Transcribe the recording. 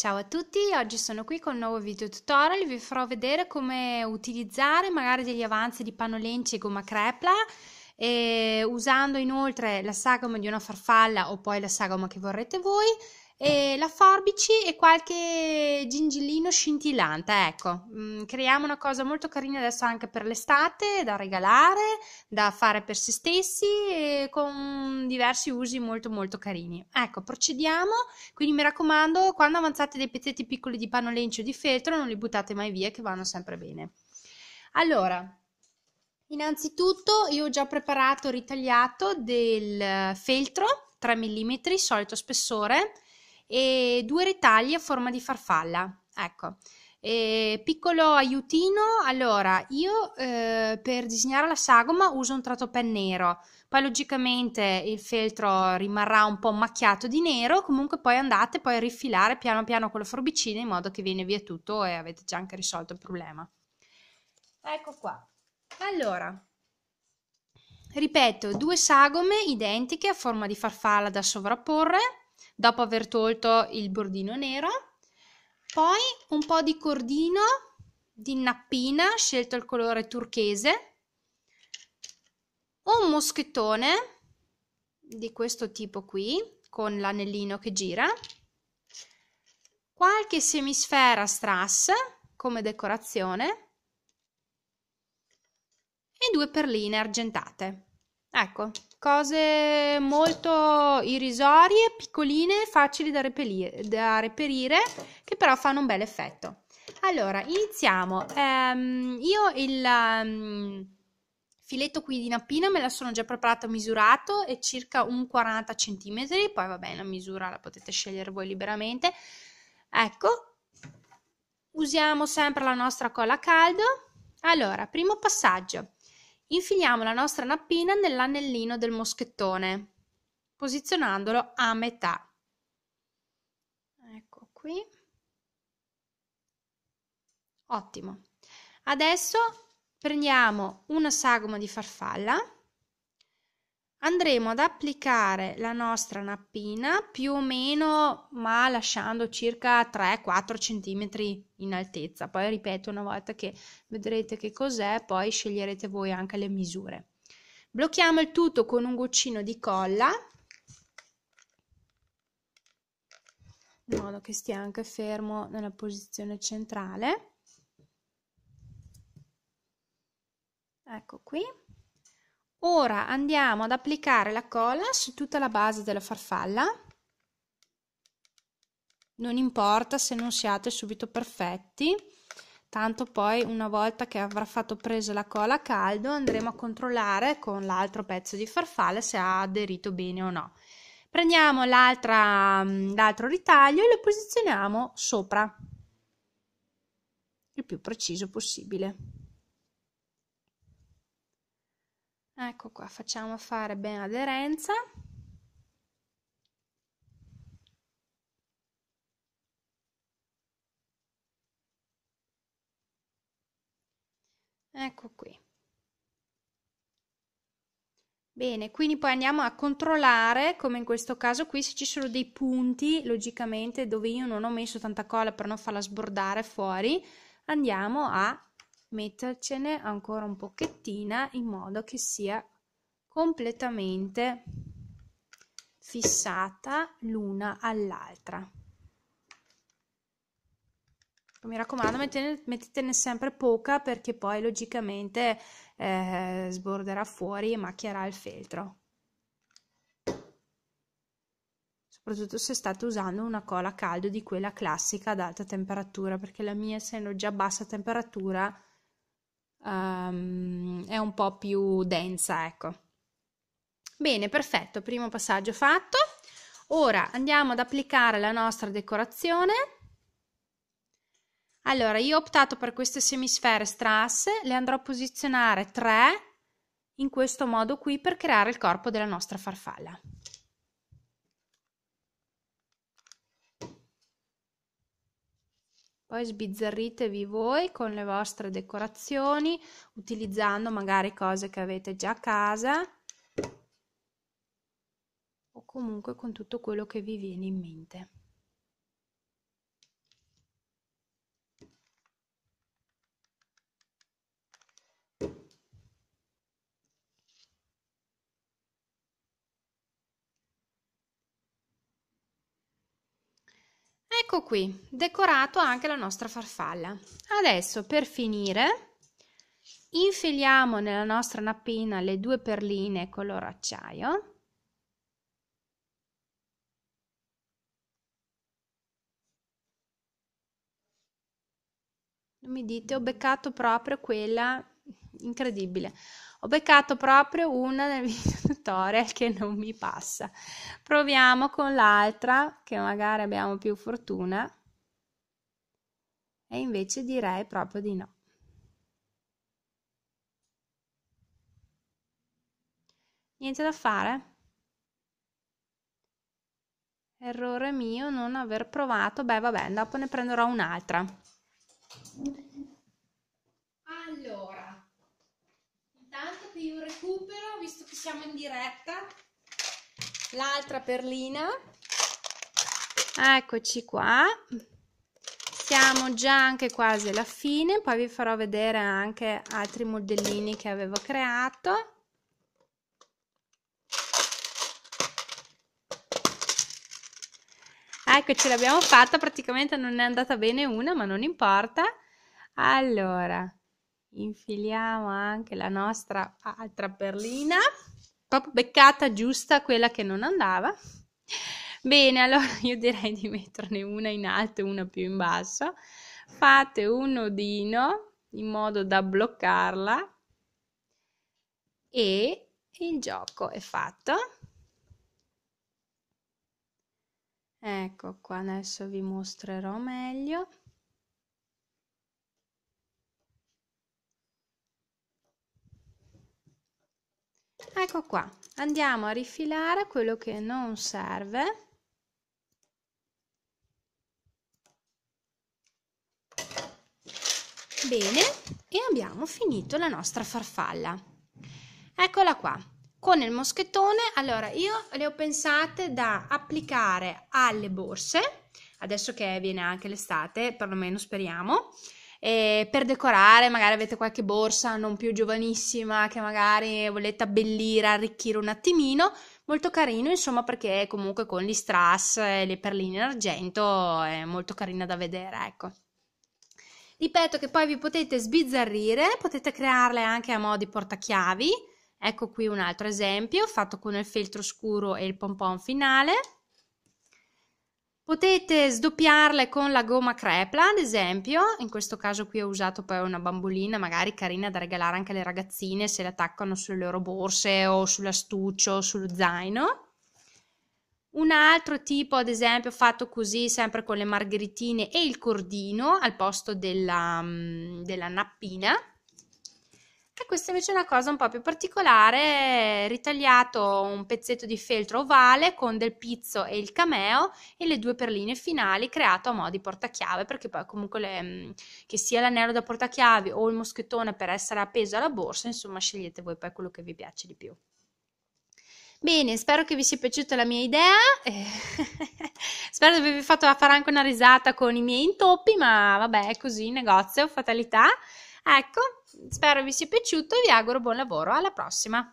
Ciao a tutti, oggi sono qui con un nuovo video tutorial, vi farò vedere come utilizzare magari degli avanzi di panno panolenci e gomma crepla e usando inoltre la sagoma di una farfalla o poi la sagoma che vorrete voi e la forbici e qualche gingillino scintillante, ecco, mm, creiamo una cosa molto carina adesso anche per l'estate, da regalare, da fare per se stessi e con diversi usi molto molto carini. Ecco, procediamo, quindi mi raccomando, quando avanzate dei pezzetti piccoli di panno lencio o di feltro non li buttate mai via che vanno sempre bene. Allora, Innanzitutto io ho già preparato, ritagliato del eh, feltro 3 mm, solito spessore, e due ritagli a forma di farfalla. Ecco, e piccolo aiutino, allora io eh, per disegnare la sagoma uso un tratto pen nero, poi logicamente il feltro rimarrà un po' macchiato di nero, comunque poi andate poi a rifilare piano piano con la forbicina in modo che viene via tutto e avete già anche risolto il problema. Ecco qua. Allora, ripeto, due sagome identiche a forma di farfalla da sovrapporre dopo aver tolto il bordino nero. Poi un po' di cordino di nappina, scelto il colore turchese. Un moschettone di questo tipo qui, con l'anellino che gira. Qualche semisfera strass come decorazione e due perline argentate. Ecco, cose molto irrisorie, piccoline, facili da reperire, da reperire che però fanno un bel effetto. Allora, iniziamo. Um, io il um, filetto qui di nappina me la sono già preparato misurato, è circa un 40 cm, poi va bene, la misura la potete scegliere voi liberamente. Ecco, usiamo sempre la nostra colla a caldo. Allora, primo passaggio Infiliamo la nostra nappina nell'anellino del moschettone, posizionandolo a metà. Ecco qui. Ottimo. Adesso prendiamo una sagoma di farfalla andremo ad applicare la nostra nappina più o meno ma lasciando circa 3-4 cm in altezza poi ripeto una volta che vedrete che cos'è poi sceglierete voi anche le misure blocchiamo il tutto con un goccino di colla in modo che stia anche fermo nella posizione centrale ecco qui Ora andiamo ad applicare la colla su tutta la base della farfalla. Non importa se non siate subito perfetti, tanto poi una volta che avrà fatto presa la colla a caldo andremo a controllare con l'altro pezzo di farfalla se ha aderito bene o no. Prendiamo mm, l'altro ritaglio e lo posizioniamo sopra, il più preciso possibile. Ecco qua, facciamo fare bene aderenza. Ecco qui. Bene, quindi poi andiamo a controllare, come in questo caso qui, se ci sono dei punti, logicamente, dove io non ho messo tanta colla per non farla sbordare fuori, andiamo a mettercene ancora un pochettina in modo che sia completamente fissata l'una all'altra mi raccomando mettene, mettetene sempre poca perché poi logicamente eh, sborderà fuori e macchierà il feltro soprattutto se state usando una cola a caldo di quella classica ad alta temperatura perché la mia essendo già a bassa temperatura um, è un po' più densa, ecco. Bene, perfetto, primo passaggio fatto. Ora andiamo ad applicare la nostra decorazione. Allora, io ho optato per queste semisfere strasse, le andrò a posizionare 3 in questo modo qui per creare il corpo della nostra farfalla. Poi sbizzarritevi voi con le vostre decorazioni, utilizzando magari cose che avete già a casa o comunque con tutto quello che vi viene in mente. Ecco qui, decorato anche la nostra farfalla. Adesso per finire infiliamo nella nostra nappina le due perline color acciaio. Mi dite, ho beccato proprio quella incredibile. Ho beccato proprio una nel video tutorial che non mi passa. Proviamo con l'altra, che magari abbiamo più fortuna. E invece direi proprio di no. Niente da fare? Errore mio non aver provato. Beh, vabbè, dopo ne prenderò un'altra. qui un recupero, visto che siamo in diretta. L'altra perlina. Eccoci qua. Siamo già anche quasi alla fine, poi vi farò vedere anche altri modellini che avevo creato. Ecco, ce l'abbiamo fatta, praticamente non è andata bene una, ma non importa. Allora, infiliamo anche la nostra altra perlina, proprio beccata giusta quella che non andava. Bene, allora io direi di metterne una in alto e una più in basso. Fate un nodino in modo da bloccarla e il gioco è fatto. Ecco qua, adesso vi mostrerò meglio. ecco qua andiamo a rifilare quello che non serve bene e abbiamo finito la nostra farfalla eccola qua con il moschettone allora io le ho pensate da applicare alle borse adesso che viene anche l'estate perlomeno speriamo e per decorare magari avete qualche borsa non più giovanissima che magari volete abbellire, arricchire un attimino, molto carino insomma perché comunque con gli strass e le perline in argento è molto carina da vedere ecco. Ripeto che poi vi potete sbizzarrire, potete crearle anche a mo' di portachiavi, ecco qui un altro esempio fatto con il feltro scuro e il pompon finale Potete sdoppiarle con la gomma crepla, ad esempio, in questo caso qui ho usato poi una bambolina magari carina da regalare anche alle ragazzine se le attaccano sulle loro borse o sull'astuccio o sullo zaino. Un altro tipo, ad esempio, fatto così sempre con le margheritine e il cordino al posto della, mm, della nappina. E questa invece è una cosa un po' più particolare, ritagliato un pezzetto di feltro ovale con del pizzo e il cameo e le due perline finali creato a modo di portachiave, perché poi comunque le, mm, che sia l'anello da portachiavi o il moschettone per essere appeso alla borsa, insomma scegliete voi poi quello che vi piace di più. Bene, spero che vi sia piaciuta la mia idea, eh, spero di avervi fatto fare anche una risata con i miei intoppi, ma vabbè, è così, negozio, fatalità. Ecco, spero vi sia piaciuto e vi auguro buon lavoro. Alla prossima!